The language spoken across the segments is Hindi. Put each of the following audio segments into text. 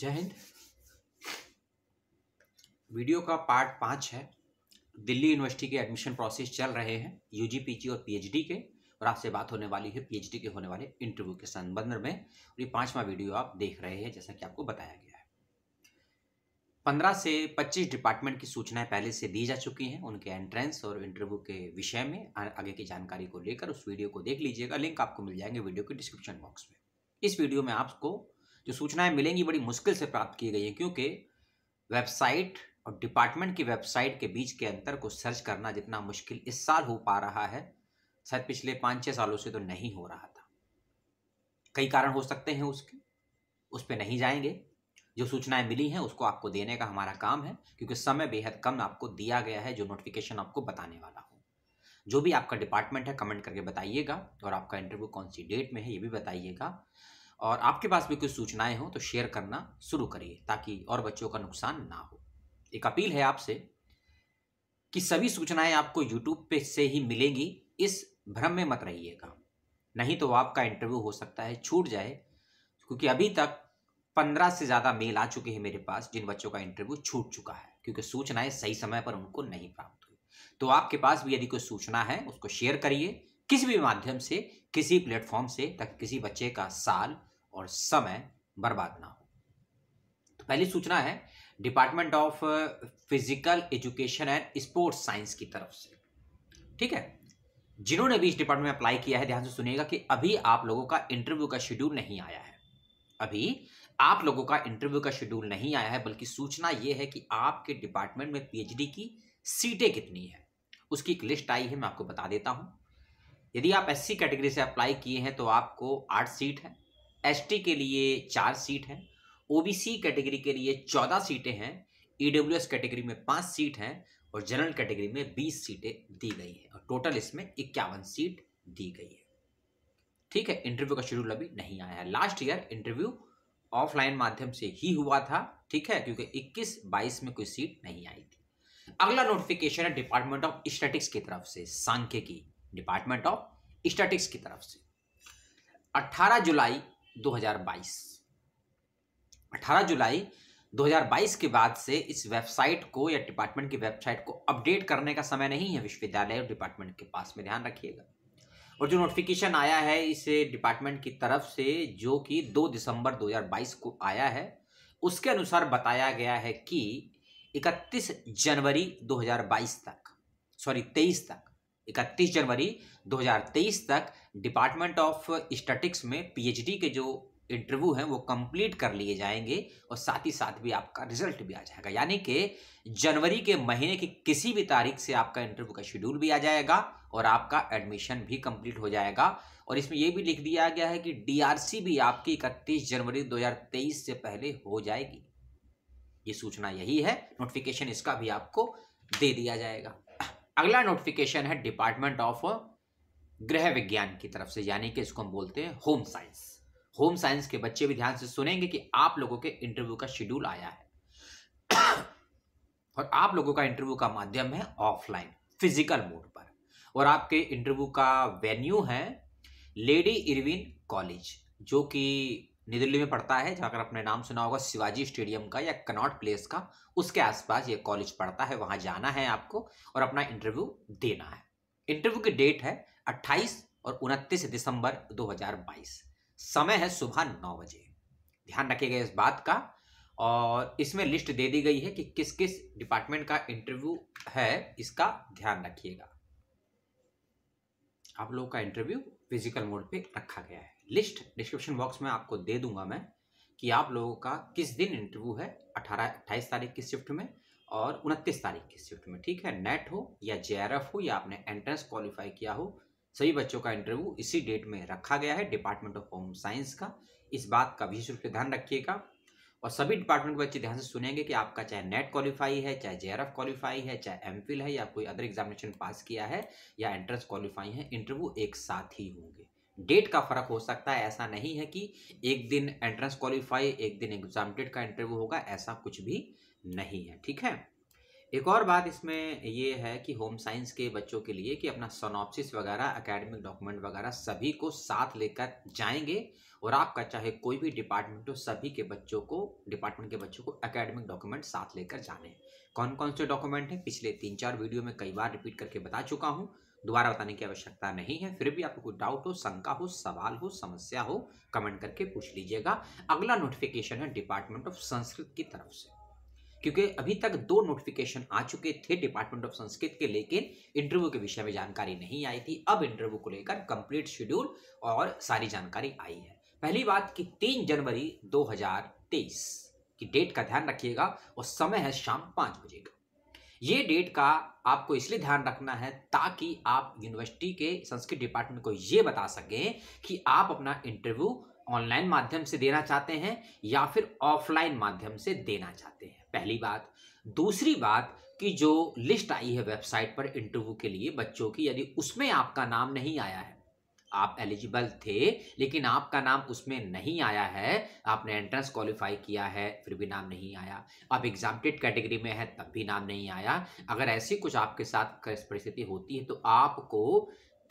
जय हिंद वीडियो का पार्ट पाँच है दिल्ली यूनिवर्सिटी के एडमिशन प्रोसेस चल रहे हैं यूजी पीजी और पीएचडी के और आपसे बात होने वाली है पीएचडी के होने वाले इंटरव्यू के संबंध में और ये पांचवा वीडियो आप देख रहे हैं जैसा कि आपको बताया गया है पंद्रह से पच्चीस डिपार्टमेंट की सूचनाएं पहले से दी जा चुकी हैं उनके एंट्रेंस और इंटरव्यू के विषय में आगे की जानकारी को लेकर उस वीडियो को देख लीजिएगा लिंक आपको मिल जाएंगे वीडियो के डिस्क्रिप्शन बॉक्स में इस वीडियो में आपको जो सूचनाएं मिलेंगी बड़ी मुश्किल से प्राप्त की गई है क्योंकि वेबसाइट और डिपार्टमेंट की वेबसाइट के बीच के अंतर को सर्च करना जितना मुश्किल इस साल हो पा रहा है शायद पिछले पाँच छः सालों से तो नहीं हो रहा था कई कारण हो सकते हैं उसके उस पर नहीं जाएंगे जो सूचनाएं मिली हैं उसको आपको देने का हमारा काम है क्योंकि समय बेहद कम आपको दिया गया है जो नोटिफिकेशन आपको बताने वाला हो जो भी आपका डिपार्टमेंट है कमेंट करके बताइएगा और आपका इंटरव्यू कौन सी डेट में है ये भी बताइएगा और आपके पास भी कुछ सूचनाएं हों तो शेयर करना शुरू करिए ताकि और बच्चों का नुकसान ना हो एक अपील है आपसे कि सभी सूचनाएं आपको यूट्यूब पे से ही मिलेंगी इस भ्रम में मत रहिएगा नहीं तो आपका इंटरव्यू हो सकता है छूट जाए क्योंकि अभी तक पंद्रह से ज़्यादा मेल आ चुके हैं मेरे पास जिन बच्चों का इंटरव्यू छूट चुका है क्योंकि सूचनाएं सही समय पर उनको नहीं प्राप्त हुई तो आपके पास भी यदि कोई सूचना है उसको शेयर करिए किसी भी माध्यम से किसी प्लेटफॉर्म से ताकि किसी बच्चे का साल और समय बर्बाद ना हो तो पहली सूचना है department of physical education and sports science की तरफ से ठीक है जिन्होंने भी इस डिपार्टमेंट में अप्लाई किया है ध्यान से सुनिएगा कि अभी आप लोगों का इंटरव्यू का शेड्यूल नहीं आया है अभी आप लोगों का इंटरव्यू का शेड्यूल नहीं आया है बल्कि सूचना यह है कि आपके डिपार्टमेंट में पीएचडी की सीटें कितनी है उसकी एक लिस्ट आई है मैं आपको बता देता हूं यदि आप एससी कैटेगरी से अप्लाई किए हैं तो आपको आठ सीट है एसटी के लिए चार सीट हैं ओबीसी कैटेगरी के लिए चौदह सीटें हैं ईडब्ल्यूएस e कैटेगरी में पाँच सीट हैं और जनरल कैटेगरी में बीस सीटें दी गई हैं और टोटल इसमें इक्यावन सीट दी गई है ठीक है इंटरव्यू का शेड्यूल अभी नहीं आया है लास्ट ईयर इंटरव्यू ऑफलाइन माध्यम से ही हुआ था ठीक है क्योंकि 21 22 में कोई सीट नहीं आई थी अगला नोटिफिकेशन है डिपार्टमेंट ऑफ स्टैटिक्स की तरफ से सांख्यिकी डिपार्टमेंट ऑफ स्टैटिक्स की तरफ से 18 जुलाई 2022 18 जुलाई 2022 के बाद से इस वेबसाइट को या डिपार्टमेंट की वेबसाइट को अपडेट करने का समय नहीं है विश्वविद्यालय और डिपार्टमेंट के पास में ध्यान रखिएगा और जो नोटिफिकेशन आया है इसे डिपार्टमेंट की तरफ से जो कि 2 दिसंबर 2022 को आया है उसके अनुसार बताया गया है कि 31 जनवरी 2022 तक सॉरी 23 तक इकतीस जनवरी 2023 तक डिपार्टमेंट ऑफ स्टैटिक्स में पीएचडी के जो इंटरव्यू हैं वो कंप्लीट कर लिए जाएंगे और साथ ही साथ भी आपका रिजल्ट भी आ जाएगा यानी कि जनवरी के महीने की किसी भी तारीख से आपका इंटरव्यू का शेड्यूल भी आ जाएगा और आपका एडमिशन भी कंप्लीट हो जाएगा और इसमें यह भी लिख दिया गया है कि डीआरसी भी आपकी इकतीस जनवरी 2023 से पहले हो जाएगी ये सूचना यही है नोटिफिकेशन इसका भी आपको दे दिया जाएगा अगला नोटिफिकेशन है डिपार्टमेंट ऑफ गृह विज्ञान की तरफ से यानी कि इसको हम बोलते हैं होम साइंस होम साइंस के बच्चे भी ध्यान से सुनेंगे कि आप लोगों के इंटरव्यू का शेड्यूल आया है और आप लोगों का इंटरव्यू का माध्यम है ऑफलाइन फिजिकल मोड पर और आपके इंटरव्यू का वेन्यू है लेडी इरविन कॉलेज जो कि नई दिल्ली में पड़ता है अगर अपने नाम सुना होगा शिवाजी स्टेडियम का या कनॉट प्लेस का उसके आसपास ये कॉलेज पड़ता है वहाँ जाना है आपको और अपना इंटरव्यू देना है इंटरव्यू की डेट है 28 और 29 दिसंबर 2022 समय है सुबह नौ बजे ध्यान रखिएगा इस बात का और इसमें लिस्ट दे दी गई है कि किस किस डिपार्टमेंट का इंटरव्यू है इसका ध्यान रखिएगा आप लोगों का इंटरव्यू फिजिकल मोड पे रखा गया है लिस्ट डिस्क्रिप्शन बॉक्स में आपको दे दूंगा मैं कि आप लोगों का किस दिन इंटरव्यू है अठारह अट्ठाईस तारीख की शिफ्ट में और उनतीस तारीख की शिफ्ट में ठीक है नेट हो या जे हो या आपने एंट्रेंस क्वालिफाई किया हो सभी बच्चों का इंटरव्यू इसी डेट में रखा गया है डिपार्टमेंट ऑफ होम साइंस का इस बात का विशेष रूप से ध्यान रखिएगा और सभी डिपार्टमेंट के बच्चे ध्यान से सुनेंगे कि आपका चाहे नेट क्वालिफाई है चाहे जे क्वालिफाई है चाहे एम है या कोई अदर एग्जामिनेशन पास किया है या एंट्रेंस क्वालिफाई है इंटरव्यू एक साथ ही होंगे डेट का फर्क हो सकता है ऐसा नहीं है कि एक दिन एंट्रेंस क्वालिफाई एक दिन एग्जाम डेट का इंटरव्यू होगा ऐसा कुछ भी नहीं है ठीक है एक और बात इसमें ये है कि होम साइंस के बच्चों के लिए कि अपना सोनॉप्सिस वगैरह एकेडमिक डॉक्यूमेंट वगैरह सभी को साथ लेकर जाएंगे और आपका चाहे कोई भी डिपार्टमेंट हो सभी के बच्चों को डिपार्टमेंट के बच्चों को एकेडमिक डॉक्यूमेंट साथ लेकर जाने कौन कौन से डॉक्यूमेंट हैं पिछले तीन चार वीडियो में कई बार रिपीट करके बता चुका हूँ दोबारा बताने की आवश्यकता नहीं है फिर भी आपको कोई डाउट हो शंका हो सवाल हो समस्या हो कमेंट करके पूछ लीजिएगा अगला नोटिफिकेशन है डिपार्टमेंट ऑफ संस्कृत की तरफ से क्योंकि अभी तक दो नोटिफिकेशन आ चुके थे डिपार्टमेंट ऑफ संस्कृत के लेकिन इंटरव्यू के विषय में जानकारी नहीं आई थी अब इंटरव्यू को लेकर कंप्लीट शेड्यूल और सारी जानकारी आई है पहली बात कि तीन जनवरी 2023 की डेट का ध्यान रखिएगा और समय है शाम पाँच बजे का ये डेट का आपको इसलिए ध्यान रखना है ताकि आप यूनिवर्सिटी के संस्कृत डिपार्टमेंट को ये बता सकें कि आप अपना इंटरव्यू ऑनलाइन माध्यम से देना चाहते हैं या फिर ऑफलाइन माध्यम से देना चाहते हैं पहली बात दूसरी बात कि जो लिस्ट आई है वेबसाइट पर इंटरव्यू के लिए बच्चों की यदि उसमें आपका नाम नहीं आया है आप एलिजिबल थे लेकिन आपका नाम उसमें नहीं आया है आपने एंट्रेंस क्वालिफाई किया है फिर भी नाम नहीं आया आप एग्जामटेड कैटेगरी में है तब भी नाम नहीं आया अगर ऐसी कुछ आपके साथ परिस्थिति होती है तो आपको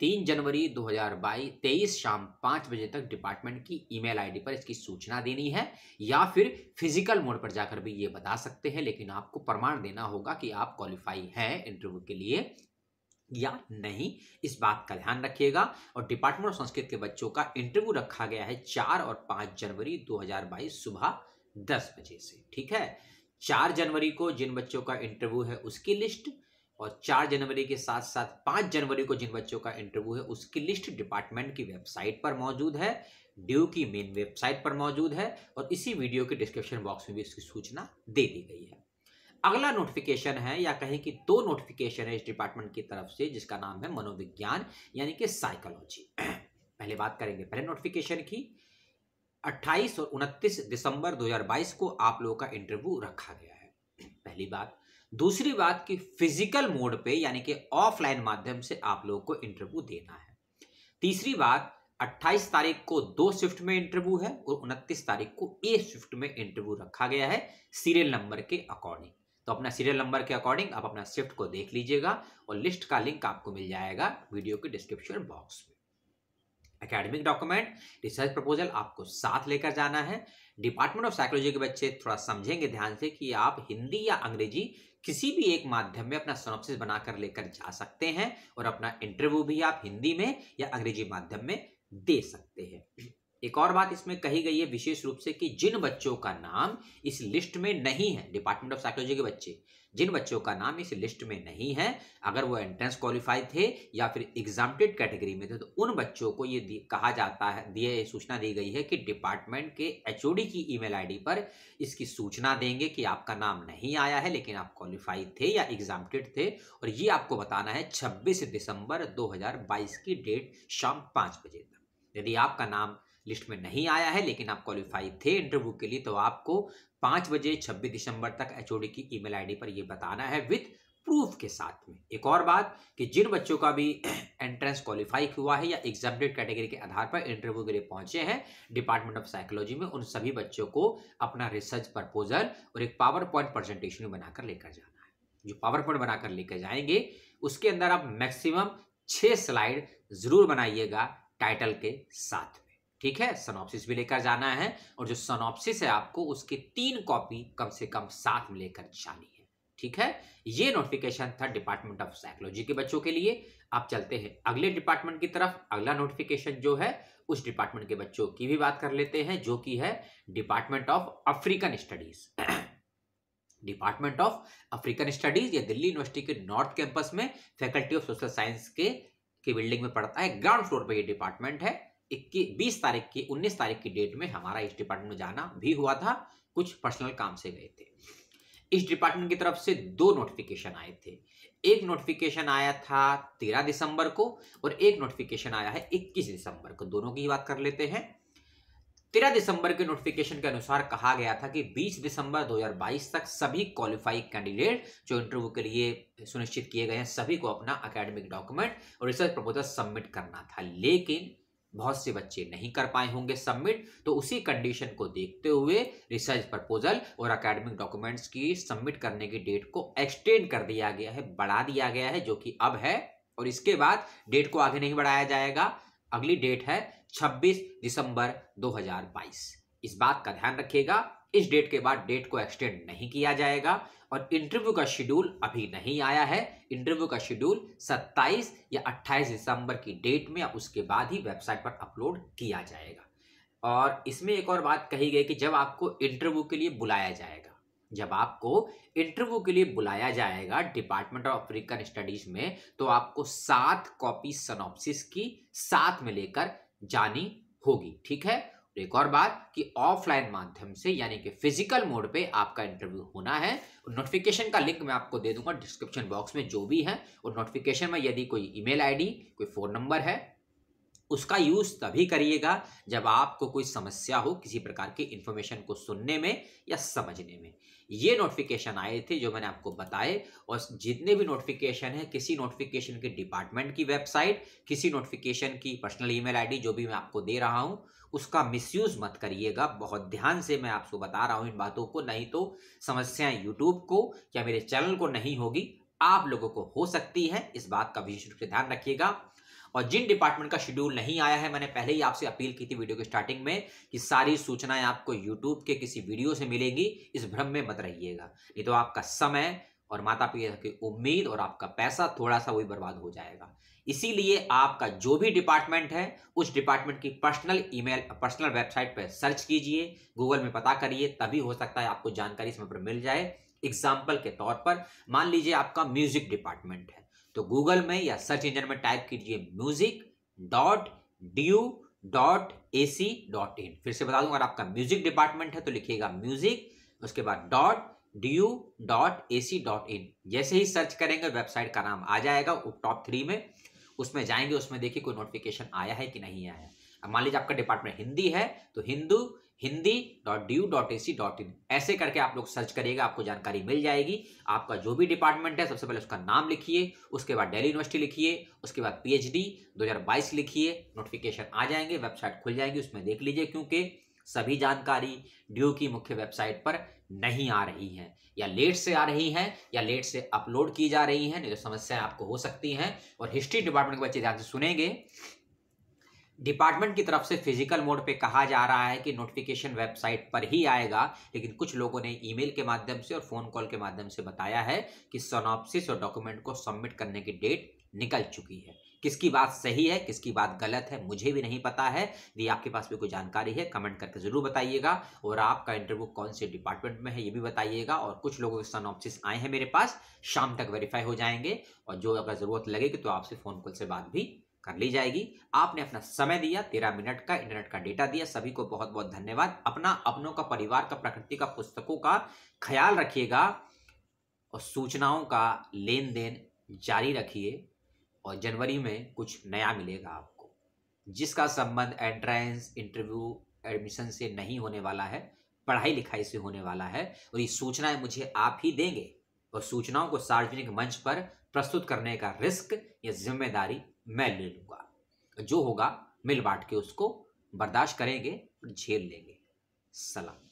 तीन जनवरी 2022 तेईस शाम पाँच बजे तक डिपार्टमेंट की ईमेल आईडी पर इसकी सूचना देनी है या फिर फिजिकल मोड पर जाकर भी ये बता सकते हैं लेकिन आपको प्रमाण देना होगा कि आप क्वालिफाई हैं इंटरव्यू के लिए या नहीं इस बात का ध्यान रखिएगा और डिपार्टमेंट ऑफ संस्कृत के बच्चों का इंटरव्यू रखा गया है चार और पाँच जनवरी 2022 सुबह दस बजे से ठीक है चार जनवरी को जिन बच्चों का इंटरव्यू है उसकी लिस्ट और चार जनवरी के साथ साथ पाँच जनवरी को जिन बच्चों का इंटरव्यू है उसकी लिस्ट डिपार्टमेंट की वेबसाइट पर मौजूद है ड्यू की मेन वेबसाइट पर मौजूद है और इसी वीडियो के डिस्क्रिप्शन बॉक्स में भी इसकी सूचना दे दी गई है अगला नोटिफिकेशन है या कहें कि दो नोटिफिकेशन है इस डिपार्टमेंट की तरफ से जिसका नाम है मनोविज्ञान यानी कि साइकोलॉजी पहले बात करेंगे पहले नोटिफिकेशन की 28 और 29 दिसंबर 2022 को आप लोगों का इंटरव्यू रखा गया है पहली बात दूसरी बात कि फिजिकल मोड पे यानी कि ऑफलाइन माध्यम से आप लोगों को इंटरव्यू देना है तीसरी बात 28 तारीख को दो शिफ्ट में इंटरव्यू है और 29 तारीख को ए शिफ्ट में इंटरव्यू रखा गया है सीरियल नंबर के अकॉर्डिंग तो अपना सीरियल नंबर के अकॉर्डिंग आप अपना शिफ्ट को देख लीजिएगा और लिस्ट का लिंक आपको मिल जाएगा वीडियो के डिस्क्रिप्शन बॉक्स में एकेडमिक डॉक्यूमेंट रिसर्च प्रपोजल आपको साथ लेकर जाना है डिपार्टमेंट ऑफ साइकोलॉजी के बच्चे थोड़ा समझेंगे ध्यान से कि आप हिंदी या अंग्रेजी किसी भी एक माध्यम में अपना सोनोपसिस बनाकर लेकर जा सकते हैं और अपना इंटरव्यू भी आप हिंदी में या अंग्रेजी माध्यम में दे सकते हैं एक और बात इसमें कही गई है विशेष रूप से कि जिन बच्चों का नाम इस लिस्ट में नहीं है डिपार्टमेंट ऑफ साइकोलॉजी के बच्चे जिन बच्चों का नाम इस लिस्ट में नहीं है अगर वो एंट्रेंस क्वालिफाई थे या फिर एग्जामटेड कैटेगरी में थे तो उन बच्चों को ये कहा जाता है दिए सूचना दी गई है कि डिपार्टमेंट के एच की ईमेल मेल पर इसकी सूचना देंगे कि आपका नाम नहीं आया है लेकिन आप क्वालिफाई थे या एग्जामटेड थे और ये आपको बताना है छब्बीस दिसंबर दो की डेट शाम पाँच बजे तक यदि आपका नाम लिस्ट में नहीं आया है लेकिन आप क्वालिफाई थे इंटरव्यू के लिए तो आपको पांच बजे छब्बीस दिसंबर तक एच की ईमेल आईडी पर यह बताना है विथ प्रूफ के साथ में एक और बात कि जिन बच्चों का भी एंट्रेंस क्वालिफाई हुआ है या एग्जामेड कैटेगरी के आधार पर इंटरव्यू के लिए पहुंचे हैं डिपार्टमेंट ऑफ साइकोलॉजी में उन सभी बच्चों को अपना रिसर्च प्रपोजल और एक पावर पॉइंट प्रेजेंटेशन बनाकर लेकर जाना है जो पावर पॉइंट बनाकर लेकर जाएंगे उसके अंदर आप मैक्सिमम छः स्लाइड जरूर बनाइएगा टाइटल के साथ में. ठीक है सनॉप्सिस भी लेकर जाना है और जो सनॉप्सिस है आपको उसकी तीन कॉपी कम से कम साथ में लेकर जानी है ठीक है ये नोटिफिकेशन था डिपार्टमेंट ऑफ साइकोलॉजी के बच्चों के लिए आप चलते हैं अगले डिपार्टमेंट की तरफ अगला नोटिफिकेशन जो है उस डिपार्टमेंट के बच्चों की भी बात कर लेते हैं जो कि है department of African studies department of African studies या दिल्ली यूनिवर्सिटी के नॉर्थ कैंपस में फैकल्टी ऑफ सोशल साइंस के की बिल्डिंग में पड़ता है ग्राउंड फ्लोर पर यह डिपार्टमेंट है इक्कीस बीस तारीख की उन्नीस तारीख की डेट में हमारा इस डिपार्टमेंट में जाना भी हुआ था कुछ पर्सनल काम से गए थे इस डिपार्टमेंट की तरफ से दो नोटिफिकेशन आए थे एक नोटिफिकेशन आया था तेरह दिसंबर को और एक नोटिफिकेशन आया है इक्कीस दिसंबर को दोनों की बात कर लेते हैं तेरह दिसंबर के नोटिफिकेशन के अनुसार कहा गया था कि 20 दिसंबर 2022 तक सभी क्वालिफाइड कैंडिडेट जो इंटरव्यू के लिए सुनिश्चित किए गए हैं सभी को अपना अकेडमिक डॉक्यूमेंट और रिसर्च प्रपोजल सबमिट करना था लेकिन बहुत से बच्चे नहीं कर पाए होंगे सबमिट तो उसी कंडीशन को देखते हुए रिसर्च प्रपोजल और एकेडमिक डॉक्यूमेंट्स की सबमिट करने की डेट को एक्सटेंड कर दिया गया है बढ़ा दिया गया है जो कि अब है और इसके बाद डेट को आगे नहीं बढ़ाया जाएगा अगली डेट है 26 दिसंबर 2022 इस बात का ध्यान रखिएगा इस डेट के बाद डेट को एक्सटेंड नहीं किया जाएगा और इंटरव्यू का शेड्यूल अभी नहीं आया है इंटरव्यू का शेड्यूल 27 या 28 दिसंबर की डेट में या उसके बाद ही वेबसाइट पर अपलोड किया जाएगा और इसमें एक और बात कही गई कि जब आपको इंटरव्यू के लिए बुलाया जाएगा जब आपको इंटरव्यू के लिए बुलाया जाएगा डिपार्टमेंट ऑफ अफ्रीकन स्टडीज में तो आपको सात कॉपी सनोप्सिस की साथ में लेकर जानी होगी ठीक है तो एक और बात कि ऑफलाइन माध्यम से यानी कि फिजिकल मोड पे आपका इंटरव्यू होना है नोटिफिकेशन का लिंक मैं आपको दे दूंगा डिस्क्रिप्शन बॉक्स में जो भी है और नोटिफिकेशन में यदि कोई ईमेल आईडी कोई फ़ोन नंबर है उसका यूज़ तभी करिएगा जब आपको कोई समस्या हो किसी प्रकार की इन्फॉर्मेशन को सुनने में या समझने में ये नोटिफिकेशन आए थे जो मैंने आपको बताए और जितने भी नोटिफिकेशन है किसी नोटिफिकेशन के डिपार्टमेंट की वेबसाइट किसी नोटिफिकेशन की पर्सनल ईमेल आईडी जो भी मैं आपको दे रहा हूँ उसका मिसयूज मत करिएगा बहुत ध्यान से मैं आपको बता रहा हूँ इन बातों को नहीं तो समस्याएं यूट्यूब को या मेरे चैनल को नहीं होगी आप लोगों को हो सकती है इस बात का विशेष रूप से ध्यान रखिएगा और जिन डिपार्टमेंट का शेड्यूल नहीं आया है मैंने पहले ही आपसे अपील की थी वीडियो के स्टार्टिंग में कि सारी सूचनाएं आपको यूट्यूब के किसी वीडियो से मिलेंगी इस भ्रम में मत रहिएगा नहीं तो आपका समय और माता पिता की उम्मीद और आपका पैसा थोड़ा सा वही बर्बाद हो जाएगा इसीलिए आपका जो भी डिपार्टमेंट है उस डिपार्टमेंट की पर्सनल ईमेल पर्सनल वेबसाइट पर सर्च कीजिए गूगल में पता करिए तभी हो सकता है आपको जानकारी समय पर मिल जाए एग्जाम्पल के तौर पर मान लीजिए आपका म्यूजिक डिपार्टमेंट है तो गूगल में या सर्च इंजन में टाइप कीजिए music dot D dot A C dot in फिर से बता दूंगा अगर आपका म्यूजिक डिपार्टमेंट है तो लिखिएगा म्यूजिक उसके बाद dot D dot A C dot in जैसे ही सर्च करेंगे वेबसाइट का नाम आ जाएगा टॉप थ्री में उसमें जाएंगे उसमें देखिए कोई नोटिफिकेशन आया है कि नहीं आया है मान लीजिए आपका डिपार्टमेंट हिंदी है तो Hindu Hindi dot D U dot A C dot in ऐसे करके आप लोग सर्च करिएगा आपको जानकारी मिल जाएगी आपका जो भी डिपार्टमेंट है सबसे पहले उसका नाम लिखिए उसके बाद डेली यूनिवर्सिटी लिखिए उसके बाद पी एच डी दो हज़ार बाईस लिखिए नोटिफिकेशन आ जाएंगे वेबसाइट खुल जाएगी उसमें देख लीजिए क्योंकि सभी जानकारी ड्यू की मुख्य वेबसाइट पर नहीं आ रही है या लेट से आ रही हैं या लेट से अपलोड की जा रही हैं नहीं तो समस्याएं आपको हो सकती हैं और हिस्ट्री डिपार्टमेंट के बच्चे ध्यान से सुनेंगे डिपार्टमेंट की तरफ से फिजिकल मोड पे कहा जा रहा है कि नोटिफिकेशन वेबसाइट पर ही आएगा लेकिन कुछ लोगों ने ईमेल के माध्यम से और फोन कॉल के माध्यम से बताया है कि सोनॉप्सिस और डॉक्यूमेंट को सबमिट करने की डेट निकल चुकी है किसकी बात सही है किसकी बात गलत है मुझे भी नहीं पता है यदि आपके पास भी कोई जानकारी है कमेंट करके जरूर बताइएगा और आपका इंटरव्यू कौन से डिपार्टमेंट में है ये भी बताइएगा और कुछ लोगों के सनऑप्सिस आए हैं मेरे पास शाम तक वेरीफाई हो जाएंगे और जो अगर ज़रूरत लगेगी तो आपसे फ़ोन कॉल से बात भी कर ली जाएगी आपने अपना समय दिया तेरह मिनट का इंटरनेट का डेटा दिया सभी को बहुत बहुत धन्यवाद अपना अपनों का परिवार का प्रकृति का पुस्तकों का ख्याल रखिएगा और सूचनाओं का लेन देन जारी रखिए और जनवरी में कुछ नया मिलेगा आपको जिसका संबंध एंट्रेंस इंटरव्यू एडमिशन से नहीं होने वाला है पढ़ाई लिखाई से होने वाला है और ये सूचनाएं मुझे आप ही देंगे और सूचनाओं को सार्वजनिक मंच पर प्रस्तुत करने का रिस्क या जिम्मेदारी मैं ले लूँगा जो होगा मिल बांट के उसको बर्दाश्त करेंगे और झेल लेंगे सलाम